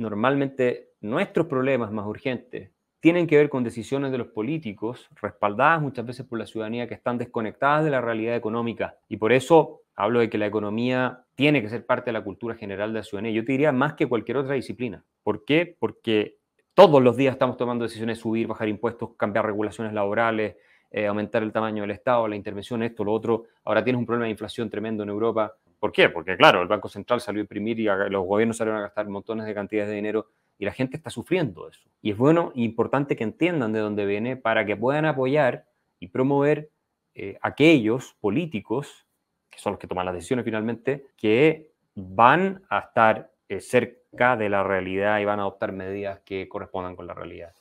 normalmente nuestros problemas más urgentes tienen que ver con decisiones de los políticos, respaldadas muchas veces por la ciudadanía, que están desconectadas de la realidad económica. Y por eso hablo de que la economía tiene que ser parte de la cultura general de la ciudadanía. Yo te diría más que cualquier otra disciplina. ¿Por qué? Porque todos los días estamos tomando decisiones, subir, bajar impuestos, cambiar regulaciones laborales, eh, aumentar el tamaño del Estado, la intervención, esto, lo otro. Ahora tienes un problema de inflación tremendo en Europa. ¿Por qué? Porque claro, el Banco Central salió a imprimir y los gobiernos salieron a gastar montones de cantidades de dinero y la gente está sufriendo eso. Y es bueno e importante que entiendan de dónde viene para que puedan apoyar y promover eh, aquellos políticos, que son los que toman las decisiones finalmente, que van a estar eh, cerca de la realidad y van a adoptar medidas que correspondan con la realidad.